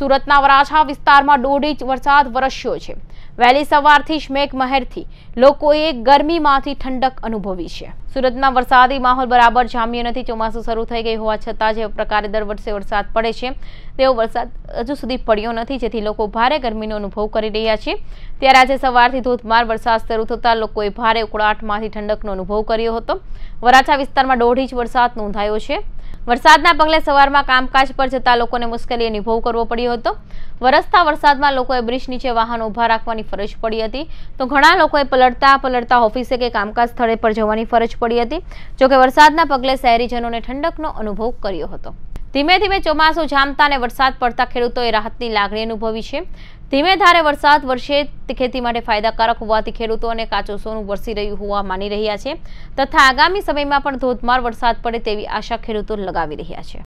સુરતના વરાછા વિસ્તારમાં દોઢ વરસાદ વરસ્યો છે વહેલી સવારથી જ મેઘમહેરથી લોકોએ ગરમીમાંથી ઠંડક અનુભવી છે સુરતના વરસાદી માહોલ બરાબર જામ્યો નથી ચોમાસું શરૂ થઈ ગઈ હોવા છતાં જે પ્રકારે દર વર્ષે વરસાદ પડે છે તેવો વરસાદ હજુ સુધી પડ્યો નથી જેથી લોકો ભારે ગરમીનો અનુભવ કરી રહ્યા છે ત્યારે આજે સવારથી ધોધમાર વરસાદ શરૂ થતાં લોકોએ ભારે ઉકળાટમાંથી ઠંડકનો અનુભવ કર્યો હતો વરાછા વિસ્તારમાં દોઢ ઇંચ વરસાદ નોંધાયો છે વરસાદના પગલે સવારમાં કામકાજ પર જતા લોકોને મુશ્કેલી અનુભવ કરવો પડ્યો હતો વરસતા વરસાદમાં લોકોએ બ્રિજ નીચે વાહન ઊભા રાખવાની ફરજ પડી હતી તો ઘણા લોકોએ પલળતા પલળતા ઓફિસે કે કામકાજ સ્થળે પર જવાની ફરજ પડી હતી જોકે વરસાદના પગલે શહેરીજનોને ઠંડકનો અનુભવ કર્યો હતો ધીમે ધીમે ચોમાસું જામતા અને વરસાદ પડતા ખેડૂતોએ રાહતની લાગણી અનુભવી છે ધીમે ધારે વરસાદ વર્ષે ખેતી માટે ફાયદાકારક હોવાથી ખેડૂતો અને કાચો સોનું વરસી રહ્યું હોવા માની રહ્યા છે તથા આગામી સમયમાં પણ ધોધમાર વરસાદ પડે તેવી આશા ખેડૂતો લગાવી રહ્યા છે